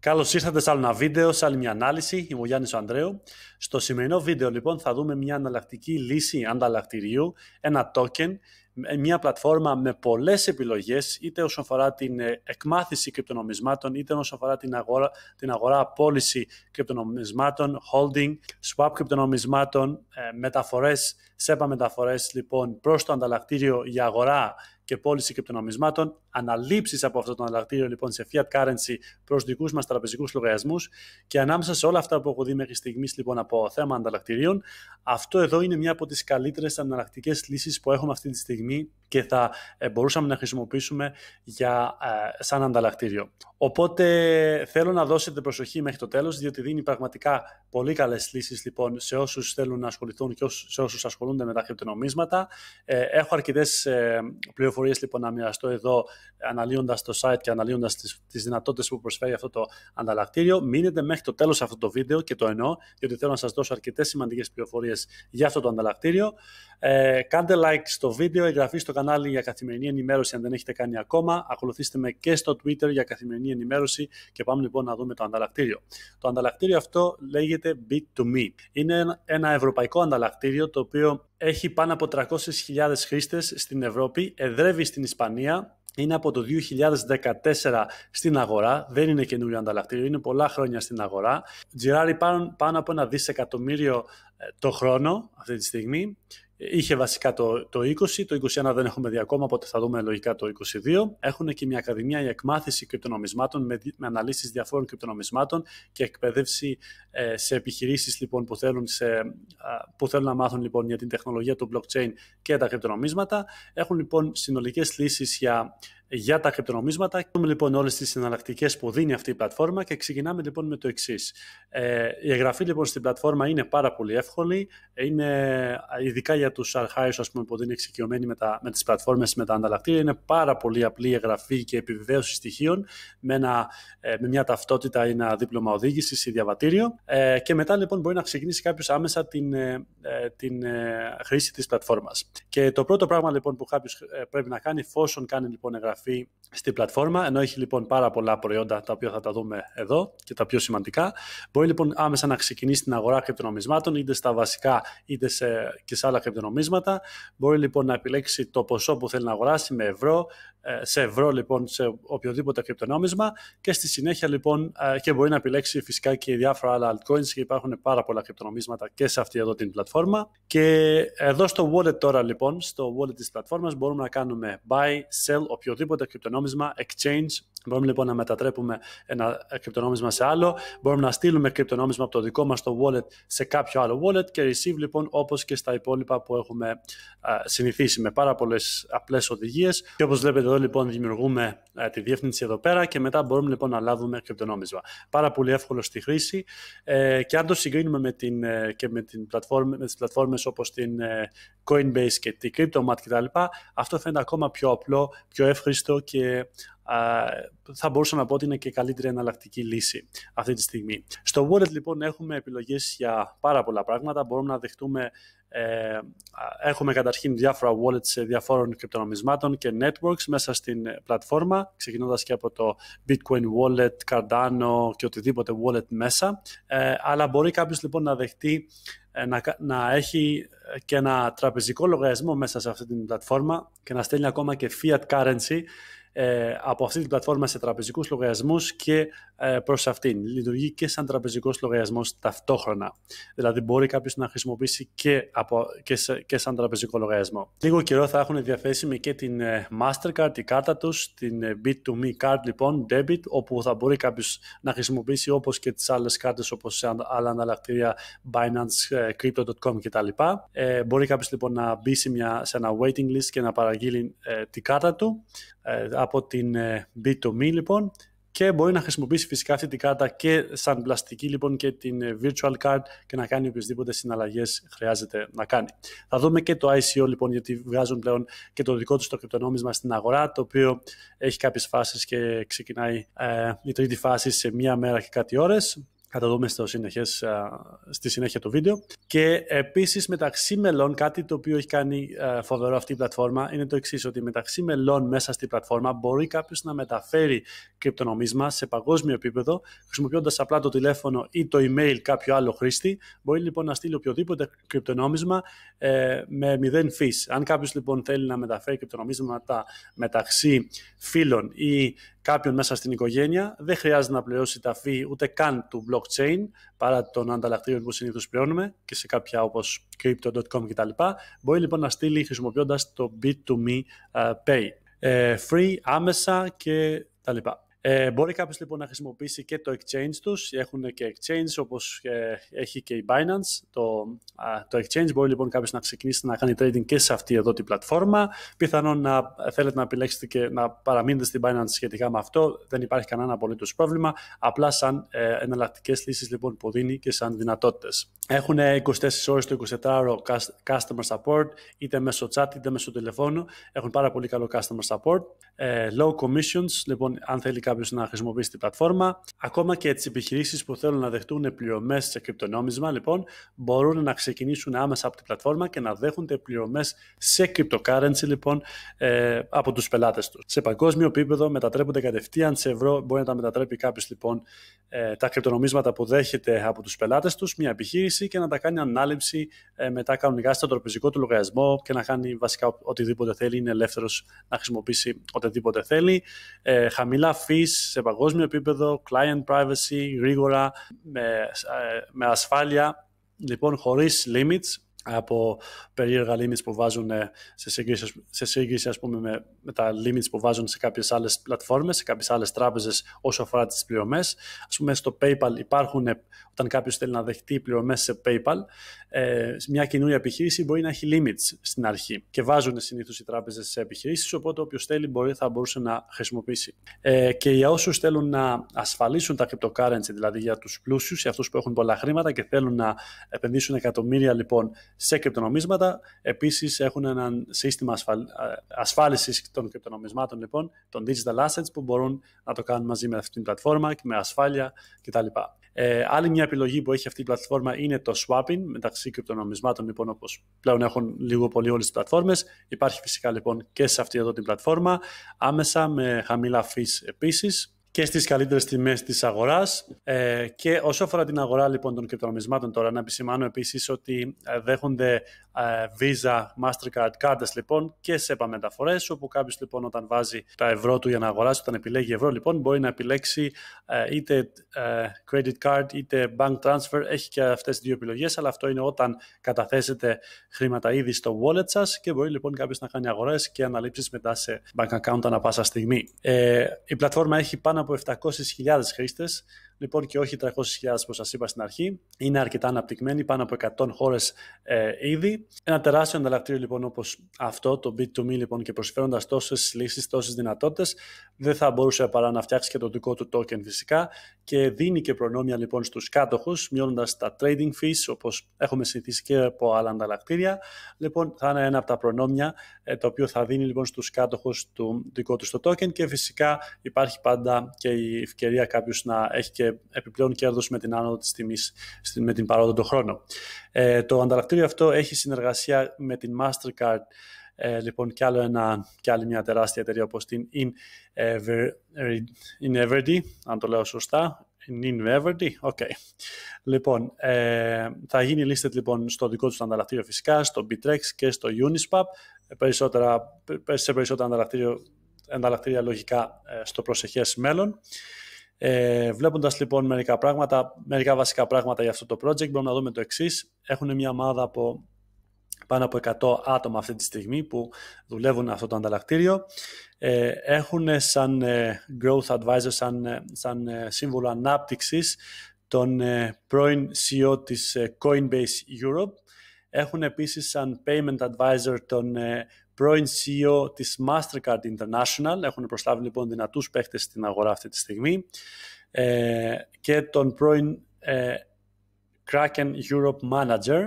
Καλώς ήρθατε σε άλλο ένα βίντεο, σε άλλη μια ανάλυση. Είμαι ο Γιάννης Ανδρέου. Στο σημερινό βίντεο, λοιπόν, θα δούμε μια αναλλακτική λύση ανταλλακτηρίου, ένα token, ε, μια πλατφόρμα με πολλές επιλογές, είτε όσον αφορά την ε, εκμάθηση κρυπτονομισμάτων, είτε όσον αφορά την αγορά, την αγορά πώληση κρυπτονομισμάτων, holding, swap κρυπτονομισμάτων, μεταφορέ, μεταφορές ε μεταφορές, λοιπόν, προς το ανταλλακτήριο για αγορά και πώληση κρυπτονομισμάτων, αναλήψεις από αυτό το ανταλλακτήριο, λοιπόν σε fiat currency προς δικούς μας τραπεζικούς λογαριασμούς και ανάμεσα σε όλα αυτά που έχω δει μέχρι στιγμής λοιπόν από θέμα ανταλλακτηρίων, αυτό εδώ είναι μια από τις καλύτερες αναλλακτικές λύσεις που έχουμε αυτή τη στιγμή και θα ε, μπορούσαμε να χρησιμοποιήσουμε για, ε, σαν ανταλλακτήριο. Οπότε θέλω να δώσετε προσοχή μέχρι το τέλος, διότι δίνει πραγματικά πολύ καλές λύσεις λοιπόν, σε όσους θέλουν να ασχοληθούν και σε όσους ασχολούνται με τα χρυπτονομίσματα. Ε, έχω αρκετές πληροφορίες λοιπόν να μοιραστώ εδώ, αναλύοντας το site και αναλύοντας τις, τις δυνατότητες που προσφέρει αυτό το ανταλλακτήριο. Μείνετε μέχρι το τέλος αυτό το βίντεο και το εννοώ, διότι θέλω να σας δώσω αρκετές σημαντικές πληροφορίες για αυτό το ανταλλακτήριο. κάντε like στο βίντεο, εγγραφή στο κανάλι κανάλι για καθημερινή ενημέρωση αν δεν έχετε κάνει ακόμα. Ακολουθήστε με και στο Twitter για καθημερινή ενημέρωση και πάμε λοιπόν να δούμε το ανταλλακτήριο. Το ανταλλακτήριο αυτό λέγεται Bit2Me. Είναι ένα ευρωπαϊκό ανταλλακτήριο το οποίο έχει πάνω από 300.000 χρήστες στην Ευρώπη, εδρεύει στην Ισπανία, είναι από το 2014 στην αγορά, δεν είναι καινούριο ανταλλακτήριο, είναι πολλά χρόνια στην αγορά. Τζιράρει πάνω, πάνω από ένα δισεκατομμύριο ε, το χρόνο αυτή τη στιγμή. Είχε βασικά το, το 20, το 21 δεν έχουμε δει ακόμα, οπότε θα δούμε λογικά το 22. Έχουν και μια ακαδημία για εκμάθηση κρυπτονομισμάτων με, με αναλύσεις διαφόρων κρυπτονομισμάτων και εκπαίδευση ε, σε επιχειρήσεις λοιπόν, που, θέλουν σε, που θέλουν να μάθουν λοιπόν, για την τεχνολογία του blockchain και τα κρυπτονομίσματα. Έχουν λοιπόν συνολικές λύσεις για για τα κρυπτονομίσματα. Δούμε λοιπόν όλες τις εναλλακτικές που δίνει αυτή η πλατφόρμα και ξεκινάμε λοιπόν με το εξής. Ε, η εγγραφή λοιπόν στην πλατφόρμα είναι πάρα πολύ εύκολη. Είναι ε, ειδικά για τους πούμε, που δεν είναι εξοικειωμένοι με, με τις πλατφόρμες με τα ανταλλακτήρια. Είναι πάρα πολύ απλή η εγγραφή και επιβεβαίωση στοιχείων με, ένα, ε, με μια ταυτότητα ή ένα δίπλωμα οδήγησης ή διαβατήριο. Ε, και μετά λοιπόν μπορεί να ξεκινήσει κάποιος άμεσα την, ε, ε, την ε, χρήση της πλατφόρμας. Και το πρώτο πράγμα λοιπόν που κάποιος πρέπει να κάνει, εφόσον κάνει λοιπόν εγγραφή εγγραφή στην πλατφόρμα, ενώ έχει λοιπόν πάρα πολλά προϊόντα τα οποία θα τα δούμε εδώ και τα πιο σημαντικά. Μπορεί λοιπόν άμεσα να ξεκινήσει την αγορά κρυπτονομισμάτων, είτε στα βασικά είτε σε, και σε άλλα κρυπτονομίσματα. Μπορεί λοιπόν να επιλέξει το ποσό που θέλει να αγοράσει με ευρώ, ε, σε ευρώ λοιπόν σε οποιοδήποτε κρυπτονόμισμα και στη συνέχεια λοιπόν ε, και μπορεί να επιλέξει φυσικά και διάφορα άλλα altcoins και υπάρχουν πάρα πολλά κρυπτονομίσματα και σε αυτή εδώ την πλατφόρμα. Και εδώ στο wallet τώρα λοιπόν, στο wallet της πλατφόρμας μπορούμε να κάνουμε buy, sell, οποιοδήποτε οποιοδήποτε κρυπτονόμισμα, exchange, Μπορούμε λοιπόν να μετατρέπουμε ένα κρυπτονόμισμα σε άλλο, μπορούμε να στείλουμε κρυπτονόμισμα από το δικό μας το wallet σε κάποιο άλλο wallet και receive λοιπόν όπως και στα υπόλοιπα που έχουμε συνηθίσει με πάρα πολλές απλές οδηγίες. και όπως βλέπετε εδώ λοιπόν δημιουργούμε τη διεύθυνση εδώ πέρα και μετά μπορούμε λοιπόν να λάβουμε κρυπτονόμισμα. Πάρα πολύ εύκολο στη χρήση ε, και αν το συγκρίνουμε με, την, ε, και με, την πλατφόρμα, με τις πλατφόρμες όπως την ε, Coinbase και την CryptoMat κτλ. Αυτό φαίνεται ακόμα πιο απλό, πιο εύχριστο και θα μπορούσα να πω ότι είναι και καλύτερη εναλλακτική λύση αυτή τη στιγμή. Στο Wallet λοιπόν έχουμε επιλογές για πάρα πολλά πράγματα. Μπορούμε να δεχτούμε ε, έχουμε καταρχήν διάφορα wallets διαφόρων κρυπτονομισμάτων και networks μέσα στην πλατφόρμα, ξεκινώντας και από το Bitcoin wallet, Cardano και οτιδήποτε wallet μέσα. Ε, αλλά μπορεί κάποιος λοιπόν να δεχτεί ε, να, να έχει και ένα τραπεζικό λογαριασμό μέσα σε αυτή την πλατφόρμα και να στέλνει ακόμα και fiat currency ε, από αυτή την πλατφόρμα σε τραπεζικούς λογαριασμούς και ε, προς αυτήν. Λειτουργεί και σαν τραπεζικός λογαριασμός ταυτόχρονα. Δηλαδή μπορεί κάποιος να χρησιμοποιήσει και, από, και, σε, και σαν τραπεζικό λογαριασμό. Λίγο καιρό θα έχουν διαθέσιμη και την ε, Mastercard, τη κάρτα τους, την ε, B2Me card λοιπόν, debit, όπου θα μπορεί κάποιος να χρησιμοποιήσει όπως και τις άλλες κάρτες, όπως σε άλλα ανταλλακτήρια Binance, Crypto.com κτλ. Ε, μπορεί κάποιος λοιπόν να μπει σε, μια, σε ένα waiting list και να παραγγείλει ε, την κάρτα του από την B2Me λοιπόν και μπορεί να χρησιμοποιήσει φυσικά αυτή την κάρτα και σαν πλαστική λοιπόν και την ε, virtual card και να κάνει οποιασδήποτε συναλλαγές χρειάζεται να κάνει. Θα δούμε και το ICO λοιπόν γιατί βγάζουν πλέον και το δικό τους το κρυπτονόμισμα στην αγορά το οποίο έχει κάποιες φάσεις και ξεκινάει ε, η τρίτη φάση σε μία μέρα και κάτι ώρες θα το δούμε στη συνέχεια του βίντεο. Και επίσης μεταξύ μελών κάτι το οποίο έχει κάνει φοβερό αυτή η πλατφόρμα είναι το εξής ότι μεταξύ μελών μέσα στην πλατφόρμα μπορεί κάποιος να μεταφέρει κρυπτονομίσμα σε παγκόσμιο επίπεδο χρησιμοποιώντας απλά το τηλέφωνο ή το email κάποιου άλλου χρήστη. Μπορεί λοιπόν να στείλει οποιοδήποτε κρυπτονόμισμα ε, με μηδέν φύση. Αν κάποιος λοιπόν θέλει να μεταφέρει κρυπτονομίσματα μεταξύ φίλων ή κάποιον μέσα στην οικογένεια. Δεν χρειάζεται να πληρώσει τα fee ούτε καν του blockchain παρά των ανταλλακτήρων που συνήθως πληρώνουμε και σε κάποια όπως crypto.com κτλ. Μπορεί λοιπόν να στείλει χρησιμοποιώντας το B2Me ε, Pay. Ε, free, άμεσα και τα λοιπά. Ε, μπορεί κάποιος λοιπόν να χρησιμοποιήσει και το exchange τους, έχουν και exchange όπως ε, έχει και η Binance, το, α, το exchange μπορεί λοιπόν κάποιος να ξεκινήσει να κάνει trading και σε αυτή εδώ την πλατφόρμα, πιθανόν να θέλετε να επιλέξετε και να παραμείνετε στην Binance σχετικά με αυτό, δεν υπάρχει κανένα απολύτως πρόβλημα, απλά σαν ε, εναλλακτικές λύσεις λοιπόν που δίνει και σαν δυνατότητες. Έχουν 24 ε, ώρες το 24ωρο customer support, είτε μέσω chat είτε μέσω τηλεφώνου, έχουν πάρα πολύ καλό customer support, ε, low commissions, λοιπόν αν θέλει κάποιος να χρησιμοποιήσει την πλατφόρμα. Ακόμα και τις επιχειρήσεις που θέλουν να δεχτούν πληρωμές σε κρυπτονόμισμα, λοιπόν, μπορούν να ξεκινήσουν άμεσα από την πλατφόρμα και να δέχονται πληρωμές σε cryptocurrency, λοιπόν, ε, από τους πελάτες τους. Σε παγκόσμιο επίπεδο μετατρέπονται κατευθείαν σε ευρώ. Μπορεί να τα μετατρέπει κάποιος, λοιπόν, ε, τα κρυπτονομίσματα που δέχεται από τους πελάτες τους, μια επιχείρηση και να τα κάνει ανάληψη ε, μετά κανονικά στον τροπεζικό του λογαριασμό και να κάνει βασικά οτιδήποτε θέλει. Είναι ελεύθερος να χρησιμοποιήσει οτιδήποτε θέλει. Ε, χαμηλά φύ σε παγκόσμιο επίπεδο, client privacy, γρήγορα, με, ε, με ασφάλεια, λοιπόν χωρίς limits από περίεργα limits που βάζουν ε, σε σύγκριση, σε σύγκριση ας πούμε, με, με, τα limits που βάζουν σε κάποιες άλλες πλατφόρμες, σε κάποιες άλλες τράπεζες όσο αφορά τις πληρωμές. Ας πούμε στο PayPal υπάρχουν, ε, όταν κάποιος θέλει να δεχτεί πληρωμές σε PayPal, ε, μια καινούρια επιχείρηση μπορεί να έχει limits στην αρχή και βάζουν συνήθως οι τράπεζες σε επιχειρήσεις, οπότε όποιος θέλει μπορεί, θα μπορούσε να χρησιμοποιήσει. Ε, και για όσους θέλουν να ασφαλίσουν τα cryptocurrency, δηλαδή για τους πλούσιους, για αυτούς που έχουν πολλά χρήματα και θέλουν να επενδύσουν εκατομμύρια λοιπόν σε κρυπτονομίσματα. Επίσης έχουν ένα σύστημα ασφαλ... ασφάλισης των κρυπτονομισμάτων λοιπόν, των digital assets που μπορούν να το κάνουν μαζί με αυτή την πλατφόρμα και με ασφάλεια κτλ. Ε, άλλη μια επιλογή που έχει αυτή η πλατφόρμα είναι το swapping μεταξύ κρυπτονομισμάτων, λοιπόν, όπως πλέον έχουν λίγο πολύ όλες τις πλατφόρμες. Υπάρχει φυσικά λοιπόν και σε αυτή εδώ την πλατφόρμα, άμεσα με χαμηλά fees επίσης, και στις καλύτερες τιμές της αγοράς. Ε, και όσο αφορά την αγορά λοιπόν των κρυπτονομισμάτων τώρα, να επισημάνω επίσης ότι ε, δέχονται ε, Visa, Mastercard, κάρτες λοιπόν και σε επαμεταφορές, e όπου κάποιος λοιπόν όταν βάζει τα ευρώ του για να αγοράσει, όταν επιλέγει ευρώ λοιπόν, μπορεί να επιλέξει είτε credit card είτε bank transfer, έχει και αυτές τις δύο επιλογές, αλλά αυτό είναι όταν καταθέσετε χρήματα ήδη στο wallet σας και μπορεί λοιπόν κάποιος να κάνει αγορές και αναλήψεις μετά σε bank account ανά πάσα στιγμή. η πλατφόρμα έχει πάνω από 700.000 χρήστες λοιπόν και όχι 300.000 που σας είπα στην αρχή. Είναι αρκετά αναπτυγμένη, πάνω από 100 χώρες ε, ήδη. Ένα τεράστιο ανταλλακτήριο λοιπόν όπως αυτό, το B2Me λοιπόν και προσφέροντας τόσες λύσεις, τόσες δυνατότητες, δεν θα μπορούσε παρά να φτιάξει και το δικό του token φυσικά και δίνει και προνόμια λοιπόν στους κάτοχους, μειώνοντας τα trading fees όπως έχουμε συνηθίσει και από άλλα ανταλλακτήρια. Λοιπόν, θα είναι ένα από τα προνόμια ε, το οποίο θα δίνει λοιπόν στους κάτοχους του δικό τους το token και φυσικά υπάρχει πάντα και η ευκαιρία κάποιος να έχει και και επιπλέον κέρδος με την άνοδο της τιμής με την τον χρόνο. Ε, το ανταλλακτήριο αυτό έχει συνεργασία με την Mastercard ε, λοιπόν, κι, άλλο ένα, κι άλλη μια τεράστια εταιρεία όπως την Inverdi, αν το λέω σωστά. Inverdi, οκ. Λοιπόν, ε, θα γίνει λίστε λοιπόν στο δικό τους ανταλλακτήριο φυσικά, στο Bitrex και στο Uniswap. Περισσότερα, σε περισσότερα ανταλλακτήρια λογικά ε, στο προσεχές μέλλον. Ε, Βλέποντας λοιπόν μερικά πράγματα, μερικά βασικά πράγματα για αυτό το project, μπορούμε να δούμε το εξής. Έχουν μια ομάδα από πάνω από 100 άτομα αυτή τη στιγμή που δουλεύουν αυτό το ανταλλακτήριο. Ε, έχουν σαν ε, growth advisor, σαν, ε, σαν ε, σύμβολο ανάπτυξης τον πρώην CEO της Coinbase Europe. Έχουν επίσης σαν payment advisor τον πρώην CEO της Mastercard International. Έχουν προσλάβει λοιπόν δυνατούς παίχτες στην αγορά αυτή τη στιγμή. Ε, και τον πρώην ε, Kraken Europe Manager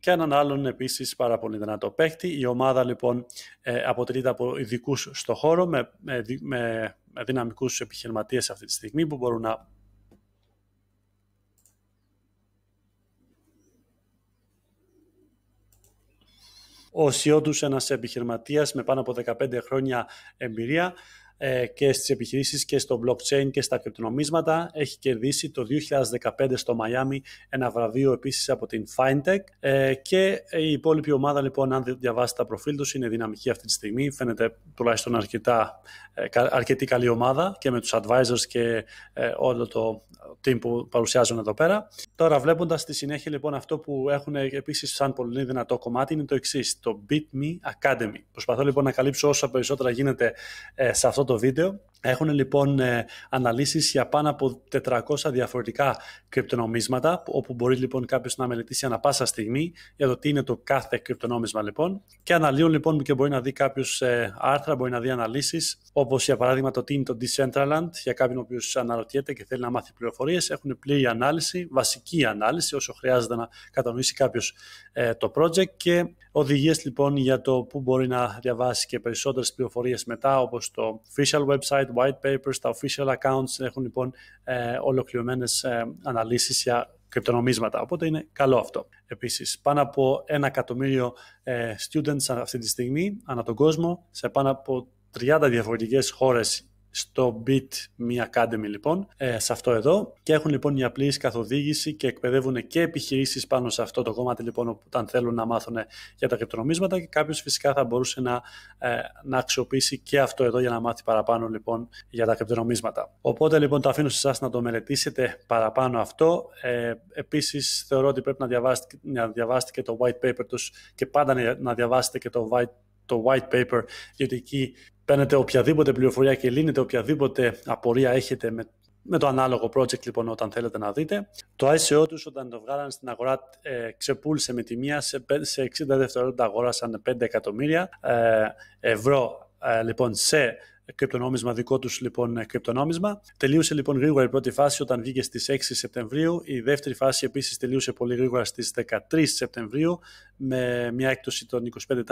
και έναν άλλον επίσης πάρα πολύ δυνατό παίχτη. Η ομάδα λοιπόν ε, αποτελείται από ειδικούς στο χώρο με, με, με δυναμικούς επιχειρηματίες αυτή τη στιγμή που μπορούν να Ο Σιόντου, ένας επιχειρηματίας με πάνω από 15 χρόνια εμπειρία, ε, και στις επιχειρήσεις και στο blockchain και στα κρυπτονομίσματα. Έχει κερδίσει το 2015 στο Μαϊάμι ένα βραβείο επίσης από την Fintech ε, και η υπόλοιπη ομάδα λοιπόν αν διαβάσει τα προφίλ τους είναι δυναμική αυτή τη στιγμή. Φαίνεται τουλάχιστον αρκετά, ε, αρκετή καλή ομάδα και με τους advisors και όλο το team που παρουσιάζουν εδώ πέρα. Τώρα βλέποντας τη συνέχεια λοιπόν αυτό που έχουν επίσης σαν πολύ δυνατό κομμάτι είναι το εξής, το Beat Academy. Προσπαθώ λοιπόν να καλύψω όσα περισσότερα γίνεται σε αυτό do vídeo. Έχουν λοιπόν ε, αναλύσεις για πάνω από 400 διαφορετικά κρυπτονομίσματα, όπου μπορεί λοιπόν κάποιος να μελετήσει ανα πάσα στιγμή για το τι είναι το κάθε κρυπτονόμισμα λοιπόν. Και αναλύουν λοιπόν και μπορεί να δει κάποιος ε, άρθρα, μπορεί να δει αναλύσεις, όπως για παράδειγμα το τι είναι το Decentraland, για κάποιον ο οποίος αναρωτιέται και θέλει να μάθει πληροφορίες, έχουν πλήρη ανάλυση, βασική ανάλυση όσο χρειάζεται να κατανοήσει κάποιος ε, το project και οδηγίες λοιπόν για το που μπορεί να διαβάσει και περισσότερες πληροφορίες μετά, όπως το official website white papers, τα official accounts έχουν λοιπόν ε, ολοκληρωμένες ε, αναλύσεις για κρυπτονομίσματα. Οπότε είναι καλό αυτό. Επίσης, πάνω από ένα εκατομμύριο ε, students αυτή τη στιγμή ανά τον κόσμο, σε πάνω από 30 διαφορετικές χώρες στο Bit Me Academy λοιπόν, ε, σε αυτό εδώ και έχουν λοιπόν μια πλήρης καθοδήγηση και εκπαιδεύουν και επιχειρήσεις πάνω σε αυτό το κόμμα λοιπόν όταν θέλουν να μάθουν ε, για τα κρυπτονομίσματα και κάποιος φυσικά θα μπορούσε να, ε, να αξιοποιήσει και αυτό εδώ για να μάθει παραπάνω λοιπόν για τα κρυπτονομίσματα. Οπότε λοιπόν το αφήνω σε εσάς να το μελετήσετε παραπάνω αυτό. Ε, επίσης θεωρώ ότι πρέπει να διαβάσετε, να διαβάσετε και το white paper τους και πάντα να διαβάσετε και το white το white paper, διότι εκεί Παίρνετε οποιαδήποτε πληροφορία και λύνετε οποιαδήποτε απορία έχετε με, με το ανάλογο project λοιπόν όταν θέλετε να δείτε. Το ICO τους όταν το βγάλαν στην αγορά ε, ξεπούλησε με τιμία σε, σε 60 δευτερόλεπτα αγόρασαν 5 εκατομμύρια ε, ευρώ ε, λοιπόν σε κρυπτονόμισμα, δικό τους λοιπόν κρυπτονόμισμα. Τελείωσε λοιπόν γρήγορα η πρώτη φάση όταν βγήκε στις 6 Σεπτεμβρίου. Η δεύτερη φάση επίσης τελείωσε πολύ γρήγορα στις 13 Σεπτεμβρίου με μια έκπτωση των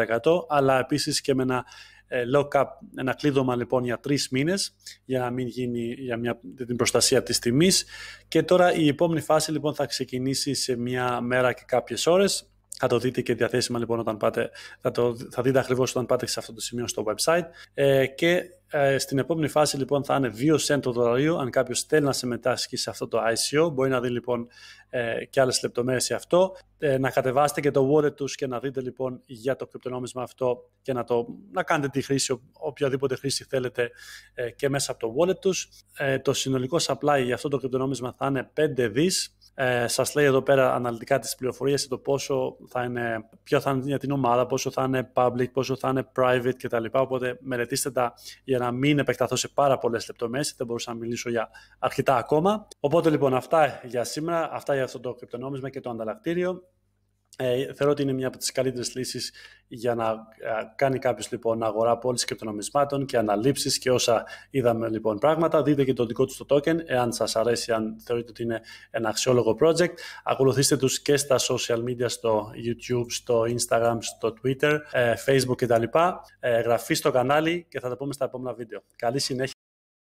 25% αλλά επίσης και με ένα ε, lock-up, ένα κλείδωμα λοιπόν για τρεις μήνες για να μην γίνει για μια, την προστασία της τιμής και τώρα η επόμενη φάση λοιπόν θα ξεκινήσει σε μια μέρα και κάποιες ώρες θα το δείτε και διαθέσιμα λοιπόν όταν πάτε, θα, το, θα δείτε ακριβώς όταν πάτε σε αυτό το σημείο στο website ε, και ε, στην επόμενη φάση λοιπόν θα είναι 2 cent το δολαρίο. Αν κάποιος θέλει να συμμετάσχει σε αυτό το ICO, μπορεί να δει λοιπόν ε, και άλλες λεπτομέρειες σε αυτό. Ε, να κατεβάσετε και το wallet τους και να δείτε λοιπόν για το κρυπτονόμισμα αυτό και να, το, να κάνετε τη χρήση, οποιαδήποτε χρήση θέλετε ε, και μέσα από το wallet τους. Ε, το συνολικό supply για αυτό το κρυπτονόμισμα θα είναι 5 δις. Ε, Σας λέει εδώ πέρα αναλυτικά τις πληροφορίες για το πόσο θα είναι, ποιο θα είναι για την ομάδα, πόσο θα είναι public, πόσο θα είναι private κτλ. Οπότε μελετήστε τα για να μην επεκταθώ σε πάρα πολλές λεπτομέρειες, δεν μπορούσα να μιλήσω για αρκετά ακόμα. Οπότε λοιπόν, αυτά για σήμερα, αυτά για αυτό το κρυπτονόμισμα και το ανταλλακτήριο. Ε, θεωρώ ότι είναι μια από τις καλύτερες λύσεις για να ε, κάνει κάποιος λοιπόν αγορά πώληση κρυπτονομισμάτων και αναλήψεις και όσα είδαμε λοιπόν πράγματα. Δείτε και το δικό του το token, εάν σας αρέσει, αν θεωρείτε ότι είναι ένα αξιόλογο project. Ακολουθήστε τους και στα social media, στο YouTube, στο Instagram, στο Twitter, ε, Facebook κτλ. Ε, γραφή στο κανάλι και θα τα πούμε στα επόμενα βίντεο. Καλή συνέχεια.